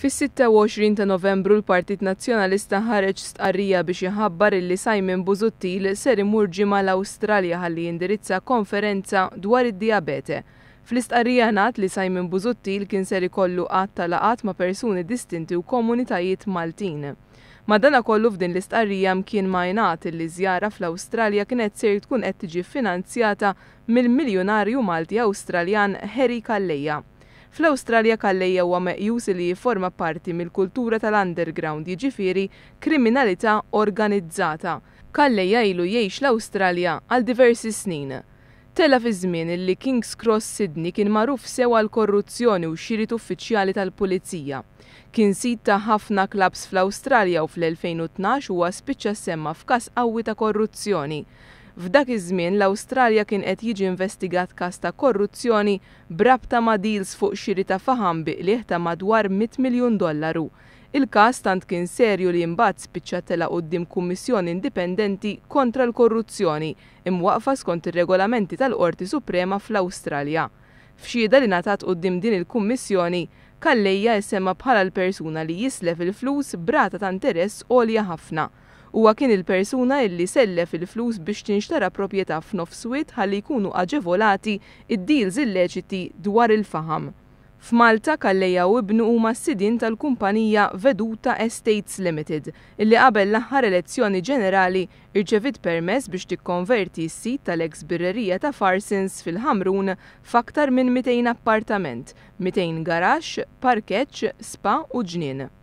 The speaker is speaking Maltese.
Fis-26 ta' Novembru l-Partit Nazzjonalista ħareġ stqarrija biex jħabbar illi Simon Buzuttil ser imur ġimgħa l-Awstralja ħalli jindirizza konferenza dwar id-diabete. Fl-istqarrija ngħid li Simon Buzuttil kien ser ikollu qatt talaqat ma' persuni distinti u komunitajiet Maltin. Madana kollu f'din l-istqarrija mkien ma jingħad li żjara fl-Awstralja kienet ser tkun qed tiġi finanzjata mill-miljonarju Malti Awstraljan Harry Kalleja. Fl-Awstralja Kalleja huwa meqjus li jiforma parti mill-kultura tal-underground jiġifieri kriminalità organizzata. Kallejja ilu jgħix l-Awstralja għal diversi snin. Tella fi żmien li King's Cross Sydney kien magħruf sewa l-korruzzjoni u xirit uffiċjali tal-pulizija. Kien sit ta' ħafna klabs fl-Awstralja u fl-2012 huwa spiċċa semma f'każ qawwi ta' korruzzjoni. F'dak iż-żmien l-Awstralja kien qed jiġi investigat każ ta' korruzzjoni brabta ma' deals fuq xiri ta' faham biqlieħ ta' madwar 100 miljun dollaru. Il-każ tant kien serju li mbagħad spiċċa tela quddiem kummissjoni indipendenti kontra l-korruzzjoni imwaqfa skont ir-regolamenti tal-Qorti Suprema fl-Awstralja. F'xieda li natat quddiem din il-kummissjoni, Kallejja jsemma bħala l-persuna li jislef il-flus brata ta' interess għolja ħafna Huwa kien il-persuna illi sellef il-flus biex tinxtara proprjetà f'nofswit ħalli jkunu aġevolati id-deals illeċiti dwar il-faham. F'Malta kalleja u ibnu huma s tal-kumpanija Veduta Estates Limited, illi qabel l-aħħar elezzjoni ġenerali irċevit permess biex tikkonverti s-sit tal-eks birrerija ta' Farsins fil-Ħamrun f'aktar minn 200 appartament, 200 garax, parkeċ, spa u ġnien.